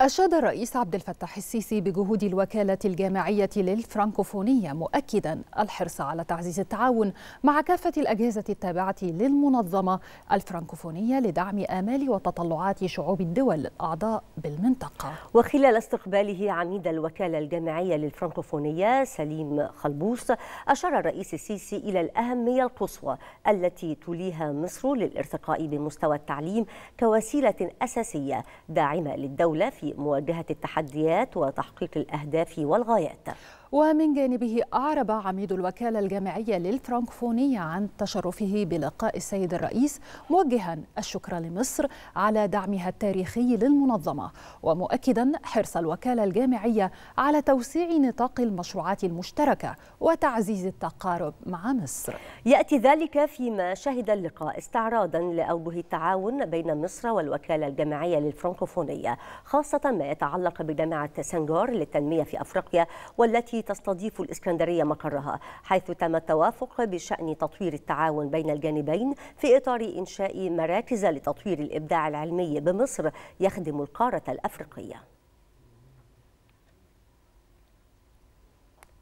أشاد الرئيس عبد الفتاح السيسي بجهود الوكالة الجامعية للفرنكوفونية مؤكدا الحرص على تعزيز التعاون مع كافة الأجهزة التابعة للمنظمة الفرنكوفونية لدعم آمال وتطلعات شعوب الدول الأعضاء بالمنطقة وخلال استقباله عميد الوكالة الجامعية للفرنكوفونية سليم خلبوس أشار الرئيس السيسي إلى الأهمية القصوى التي تليها مصر للارتقاء بمستوى التعليم كوسيلة أساسية داعمة للدولة في في مواجهة التحديات وتحقيق الأهداف والغايات ومن جانبه أعرب عميد الوكالة الجامعية للفرنكفونية عن تشرفه بلقاء السيد الرئيس موجها الشكر لمصر على دعمها التاريخي للمنظمة ومؤكدا حرص الوكالة الجامعية على توسيع نطاق المشروعات المشتركة وتعزيز التقارب مع مصر يأتي ذلك فيما شهد اللقاء استعراضا لأوجه التعاون بين مصر والوكالة الجامعية للفرانكفونية خاصة ما يتعلق بجامعة سنجار للتنمية في أفريقيا والتي تستضيف الإسكندرية مقرها حيث تم التوافق بشأن تطوير التعاون بين الجانبين في إطار إنشاء مراكز لتطوير الإبداع العلمي بمصر يخدم القارة الأفريقية